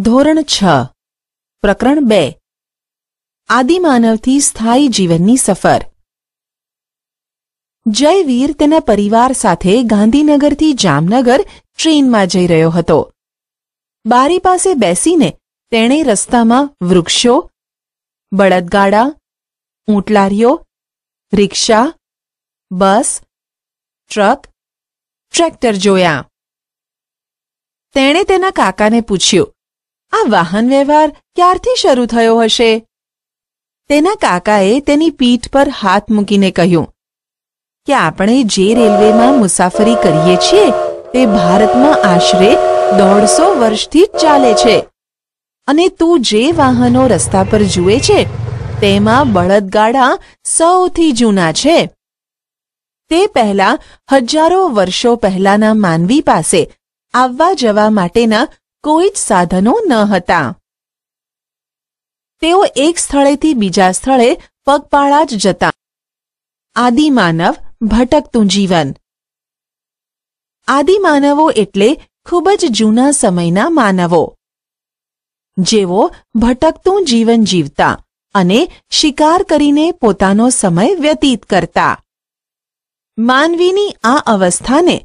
ધોરણ છ પ્રકરણ બે આદિમાનવથી સ્થાયી જીવનની સફર જયવીર તેના પરિવાર સાથે ગાંધીનગરથી જામનગર ટ્રેનમાં જઈ રહ્યો હતો બારી પાસે બેસીને તેણે રસ્તામાં વૃક્ષો બળદગાડા ઊંટલારીઓ રિક્ષા બસ ટ્રક ટ્રેક્ટર જોયા તેણે તેના કાકાને પૂછ્યું આ વાહન વ્યવહાર ક્યારથી શરૂ થયો હશે તેના કાકાએ તેની પીઠ પર હાથ મૂકીને કહ્યું કે આપણે જે રેલવેમાં મુસાફરી કરીએ છીએ તે ભારતમાં આશરે દોઢસો વર્ષથી જ ચાલે છે અને તું જે વાહનો રસ્તા પર જુએ છે તેમાં બળદગાડા સૌથી જૂના છે તે પહેલા હજારો વર્ષો પહેલાના માનવી પાસે આવવા જવા માટેના કોઈ જ સાધનો ન હતા તેઓ એક સ્થળેથી બીજા સ્થળે પગપાળા જ જતા આદિમાનવ ભટકતું જીવન આદિમાનવો એટલે ખૂબ જ જૂના સમયના માનવો જેઓ ભટકતું જીવન જીવતા અને શિકાર કરીને પોતાનો સમય વ્યતીત કરતા માનવીની આ અવસ્થાને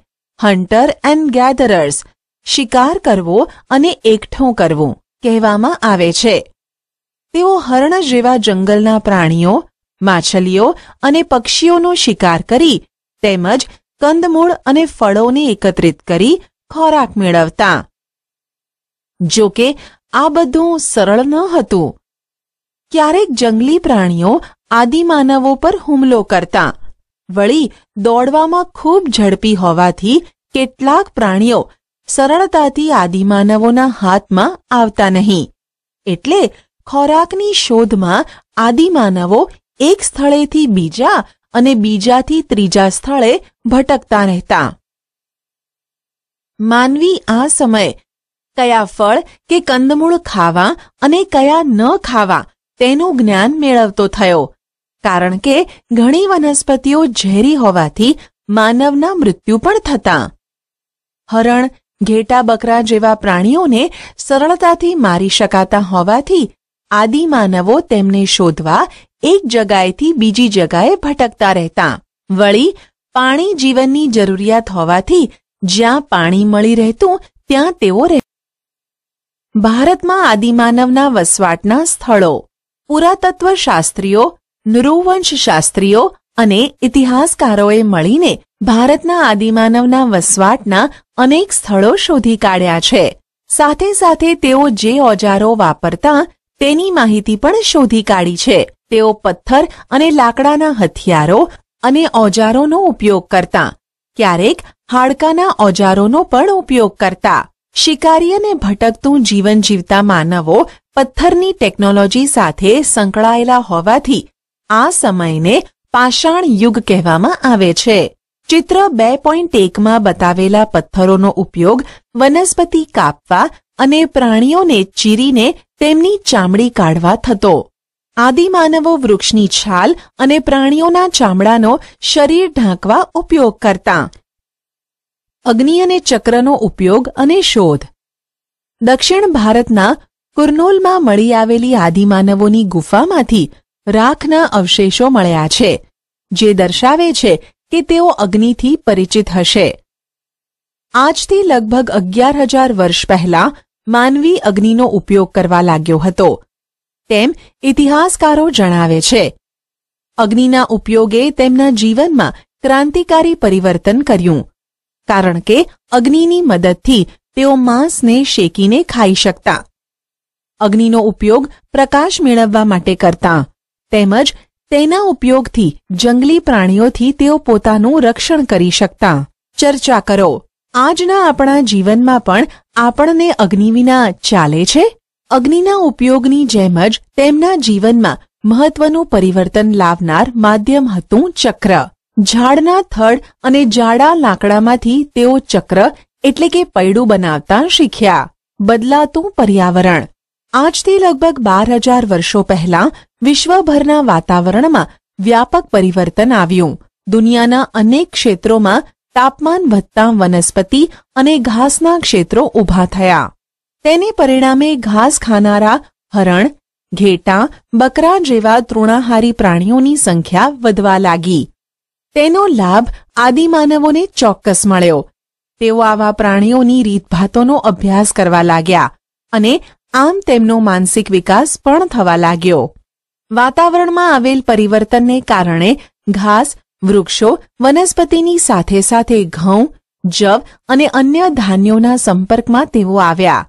હન્ટર એન્ડ ગેધરર્સ શિકાર કરવો અને એકઠું કરવું કહેવામાં આવે છે તેઓ હરણ જેવા જંગલના પ્રાણીઓ માછલીઓ અને પક્ષીઓનો શિકાર કરી તેમજ કંદમૂળ અને ફળોને એકત્રિત કરી ખોરાક મેળવતા જો કે આ બધું સરળ ન હતું ક્યારેક જંગલી પ્રાણીઓ આદિમાનવો પર હુમલો કરતા વળી દોડવામાં ખૂબ ઝડપી હોવાથી કેટલાક પ્રાણીઓ સરળતાથી આદિમાનવોના હાથમાં આવતા નહીં એટલે ખોરાકની શોધમાં આદિમાનવો એક સ્થળેથી બીજા અને બીજાથી ત્રીજા સ્થળે ભટકતા રહેતા માનવી આ સમય કયા ફળ કે કંદમૂળ ખાવા અને કયા ન ખાવા તેનું જ્ઞાન મેળવતો થયો કારણ કે ઘણી વનસ્પતિઓ ઝેરી હોવાથી માનવના મૃત્યુ પણ થતા હરણ ઘેટા બકરા જેવા પ્રાણીઓને સરળતાથી મારી શકાતા હોવાથી આદિમાનવો તેમને શોધવા એક જગાએથી બીજી જગાએ ભટકતા રહેતા વળી પાણી જીવનની જરૂરિયાત હોવાથી જ્યાં પાણી મળી રહેતું ત્યાં તેઓ રહે ભારતમાં આદિમાનવના વસવાટના સ્થળો પુરાતત્વ શાસ્ત્રીઓ નૃવંશ શાસ્ત્રીઓ અને ઇતિહાસકારોએ મળીને ભારતના આદિમાનવના વસવાટના અનેક સ્થળો શોધી કાઢ્યા છે સાથે સાથે તેઓ જે ઓજારો વાપરતા તેની માહિતી પણ શોધી કાઢી છે તેઓ પથ્થર અને લાકડાના હથિયારો અને ઓજારોનો ઉપયોગ કરતા ક્યારેક હાડકાના ઓજારોનો પણ ઉપયોગ કરતા શિકારી અને ભટકતું જીવન જીવતા માનવો પથ્થરની ટેકનોલોજી સાથે સંકળાયેલા હોવાથી આ સમયને પાષાણ યુગ કહેવામાં આવે છે ચિત્ર બે પોઈન્ટ એકમાં બતાવેલા પથ્થરોનો ઉપયોગ વનસ્પતિ કાપવા અને પ્રાણીઓને ચીરીને તેમની ચામડી કાઢવા થતો આદિમાનવો વૃક્ષની છાલ અને પ્રાણીઓના ચામડાનો શરીર ઢાંકવા ઉપયોગ કરતા અગ્નિ અને ચક્રનો ઉપયોગ અને શોધ દક્ષિણ ભારતના કુર્નોલમાં મળી આવેલી આદિમાનવોની ગુફામાંથી રાખના અવશેષો મળ્યા છે જે દર્શાવે છે કે તેઓ અગ્નિથી પરિચિત હશે આજથી લગભગ અગિયાર હજાર વર્ષ પહેલાં માનવી અગ્નિનો ઉપયોગ કરવા લાગ્યો હતો તેમ ઇતિહાસકારો જણાવે છે અગ્નિના ઉપયોગે તેમના જીવનમાં ક્રાંતિકારી પરિવર્તન કર્યું કારણ કે અગ્નિની મદદથી તેઓ માંસને શેકીને ખાઈ શકતા અગ્નિનો ઉપયોગ પ્રકાશ મેળવવા માટે કરતા તેમજ તેના ઉપયોગથી જંગલી પ્રાણીઓથી તેઓ પોતાનું રક્ષણ કરી શકતા ચર્ચા કરો આજના આપણા જીવનમાં પણ આપણને અગ્નિ વિના ચાલે છે અગ્નિના ઉપયોગની જેમ જ તેમના જીવનમાં મહત્વનું પરિવર્તન લાવનાર માધ્યમ હતું ચક્ર ઝાડના થડ અને જાડા લાકડામાંથી તેઓ ચક્ર એટલે કે પૈડું બનાવતા શીખ્યા બદલાતું પર્યાવરણ આજથી લગભગ બાર હજાર વર્ષો પહેલાં વિશ્વભરના વાતાવરણમાં વ્યાપક પરિવર્તન આવ્યું દુનિયાના અનેક ક્ષેત્રોમાં તાપમાન વધતા વનસ્પતિ અને ઘાસના ક્ષેત્રો ઊભા થયા તેને પરિણામે ઘાસ ખાનારા હરણ ઘેટા બકરા જેવા તૃણાહારી પ્રાણીઓની સંખ્યા વધવા લાગી તેનો લાભ આદિમાનવોને ચોક્કસ મળ્યો તેઓ આવા પ્રાણીઓની રીતભાતોનો અભ્યાસ કરવા લાગ્યા અને આમ તેમનો માનસિક વિકાસ પણ થવા લાગ્યો વાતાવરણમાં આવેલ પરિવર્તનને કારણે ઘાસ વૃક્ષો વનસ્પતિની સાથે સાથે ઘઉં જવ અને અન્ય ધાન્યોના સંપર્કમાં તેઓ આવ્યા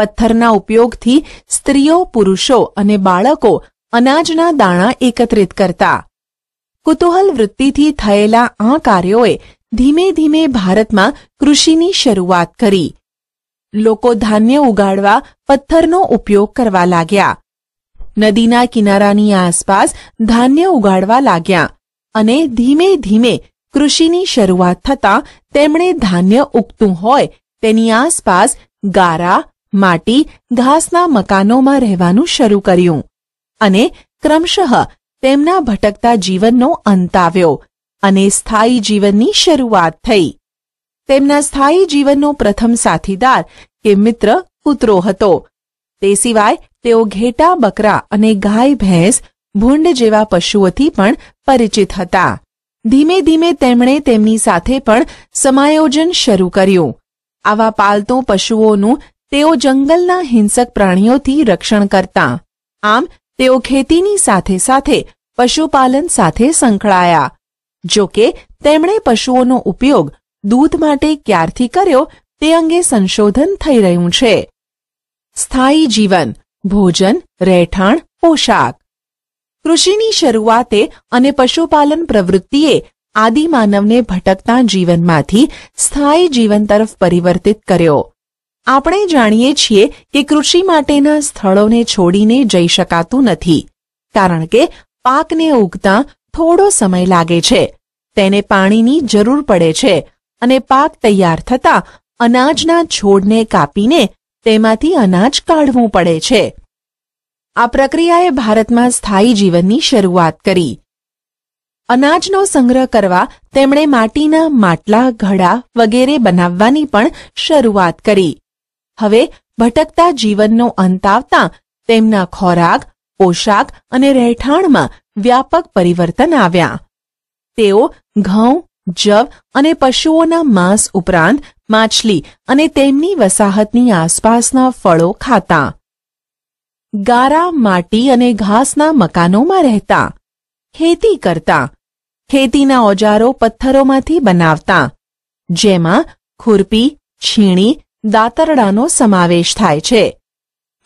પથ્થરના ઉપયોગથી સ્ત્રીઓ પુરુષો અને બાળકો અનાજના દાણા એકત્રિત કરતા કુતૂહલ વૃત્તિથી થયેલા આ કાર્યોએ ધીમે ધીમે ભારતમાં કૃષિની શરૂઆત કરી લોકો ધાન્ય ઉગાડવા પથ્થરનો ઉપયોગ કરવા લાગ્યા નદીના કિનારાની આસપાસ ધાન્ય ઉગાડવા લાગ્યા અને ધીમે ધીમે કૃષિની શરૂઆત થતાં તેમણે ધાન્ય ઉગતું હોય તેની આસપાસ ગારા માટી ઘાસના મકાનોમાં રહેવાનું શરૂ કર્યું અને ક્રમશઃ તેમના ભટકતા જીવનનો અંત આવ્યો અને સ્થાયી જીવનની શરૂઆત થઈ તેમના સ્થાયી જીવનનો પ્રથમ સાથીદાર કે મિત્ર કૂતરો હતો તે સિવાય તેઓ ઘેટા બકરા અને ગાય ભેંસ ભૂંડ જેવા પશુઓથી પણ પરિચિત હતા ધીમે ધીમે તેમણે તેમની સાથે પણ સમાયોજન શરૂ કર્યું આવા પાલતુ પશુઓનું તેઓ જંગલના હિંસક પ્રાણીઓથી રક્ષણ કરતા આમ તેઓ ખેતીની સાથે સાથે પશુપાલન સાથે સંકળાયા જો કે તેમણે પશુઓનો ઉપયોગ દૂધ માટે ક્યારથી કર્યો તે અંગે સંશોધન થઈ રહ્યું છે સ્થાયી જીવન ભોજન રહેઠાણ પોશાક કૃષિની શરૂઆતે અને પશુપાલન પ્રવૃત્તિએ આદિમાનવને ભટકતા જીવનમાંથી સ્થાયી જીવન તરફ પરિવર્તિત કર્યો આપણે જાણીએ છીએ કે કૃષિ માટેના સ્થળોને છોડીને જઈ શકાતું નથી કારણ કે પાકને ઉગતા થોડો સમય લાગે છે તેને પાણીની જરૂર પડે છે અને પાક તૈયાર થતા અનાજના છોડને કાપીને તેમાંથી અનાજ કાઢવું પડે છે આ પ્રક્રિયાએ ભારતમાં સ્થાયી જીવનની શરૂઆત કરી અનાજનો સંગ્રહ કરવા તેમણે માટીના માટલા ઘડા વગેરે બનાવવાની પણ શરૂઆત કરી હવે ભટકતા જીવનનો અંત આવતા તેમના ખોરાક પોશાક અને રહેઠાણમાં વ્યાપક પરિવર્તન આવ્યા તેઓ ઘઉં જવ અને પશુઓના માંસ ઉપરાંત માછલી અને તેમની વસાહતની આસપાસના ફળો ખાતા ગારા માટી અને ઘાસના મકાનોમાં રહેતા ખેતી કરતા ખેતીના ઓજારો પથ્થરોમાંથી બનાવતા જેમાં ખુરપી છીણી દાતરડાનો સમાવેશ થાય છે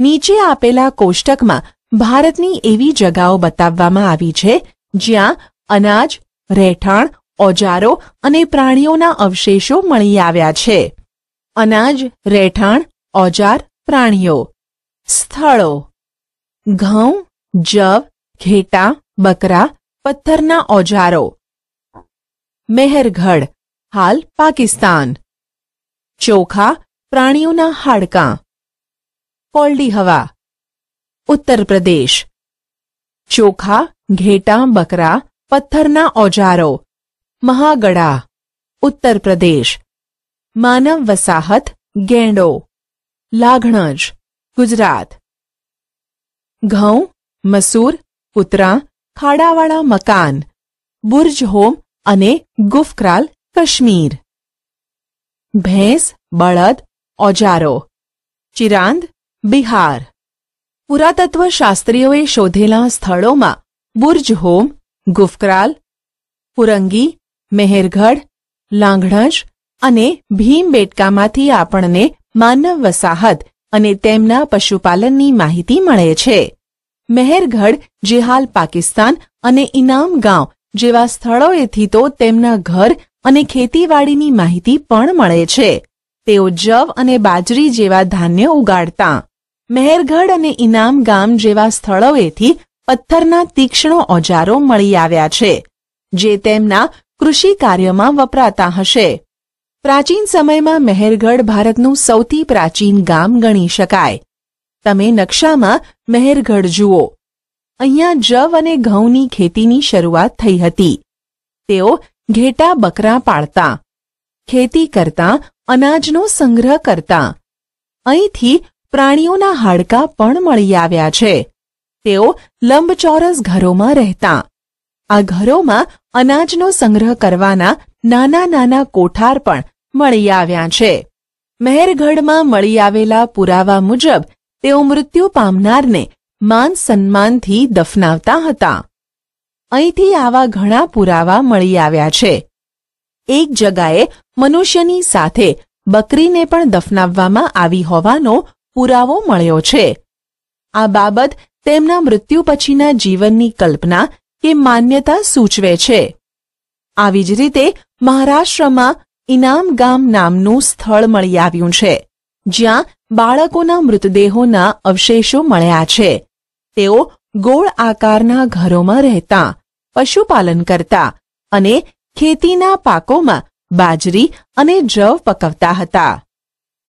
નીચે આપેલા કોષ્ટકમાં ભારતની એવી જગાઓ બતાવવામાં આવી છે જ્યાં અનાજ રહેઠાણ ઓજારો અને પ્રાણીઓના અવશેષો મળી આવ્યા છે અનાજ રહેઠાણ ઓજાર પ્રાણીઓ સ્થળો ઘઉં જવ ઘેટા બકરા પથ્થરના ઓજારો મેહરગઢ હાલ પાકિસ્તાન ચોખા પ્રાણીઓના હાડકાં કોલ્ડી હવા ઉત્તર પ્રદેશ ચોખા ઘેટા બકરા પથ્થરના ઓજારો महागड़ा उत्तर प्रदेश मानव वसाहत गेंडो लाघणज गुजरात घऊ मसूर कूतरा खाड़ावाड़ा मकान बुर्ज होम गुफक्राल कश्मीर भैंस बड़द औजारो चिरांद बिहार पुरातत्व शास्त्रीय शोधेला स्थलों में बुर्ज होम गुफक्राल पुरंगी મહેરગઢ લાંઘણજ અને ભીમબેટકામાંથી આપણને માનવ વસાહત અને તેમના પશુપાલનની માહિતી મળે છે મહેરગઢ જે હાલ પાકિસ્તાન અને ઇનામ ગાંવ જેવા સ્થળોએથી તો તેમના ઘર અને ખેતીવાડીની માહિતી પણ મળે છે તેઓ જવ અને બાજરી જેવા ધાન્ય ઉગાડતા મહેરગઢ અને ઇનામ ગામ જેવા સ્થળોએથી પથ્થરના તીક્ષ્ણ ઓજારો મળી આવ્યા છે જે તેમના કૃષિ કાર્યમાં વપરાતા હશે પ્રાચીન સમયમાં મહેરગઢ ભારતનું સૌથી પ્રાચીન ગામ ગણી શકાય તમે નકશામાં મહેરગઢ જુઓ અહીંયા જવ અને ઘઉંની ખેતીની શરૂઆત થઈ હતી તેઓ ઘેટા બકરા પાળતા ખેતી કરતા અનાજનો સંગ્રહ કરતા અહીંથી પ્રાણીઓના હાડકાં પણ મળી આવ્યા છે તેઓ લંબચોરસ ઘરોમાં રહેતા આ ઘરોમાં અનાજનો સંગ્રહ કરવાના નાના નાના કોઠાર પણ મળી આવ્યા છે મહેરગઢમાં મળી આવેલા પુરાવા મુજબ તેઓ મૃત્યુ પામનારને માન સન્માનથી દફનાવતા હતા અહીંથી આવા ઘણા પુરાવા મળી આવ્યા છે એક જગાએ મનુષ્યની સાથે બકરીને પણ દફનાવવામાં આવી હોવાનો પુરાવો મળ્યો છે આ બાબત તેમના મૃત્યુ પછીના જીવનની કલ્પના એ માન્યતા સૂચવે છે આવી જ રીતે મહારાષ્ટ્રમાં ઇનામ ગામ નામનું સ્થળ મળી આવ્યું છે જ્યાં બાળકોના મૃતદેહોના અવશેષો મળ્યા છે તેઓ ગોળ આકારના ઘરોમાં રહેતા પશુપાલન કરતા અને ખેતીના પાકોમાં બાજરી અને જવ પકવતા હતા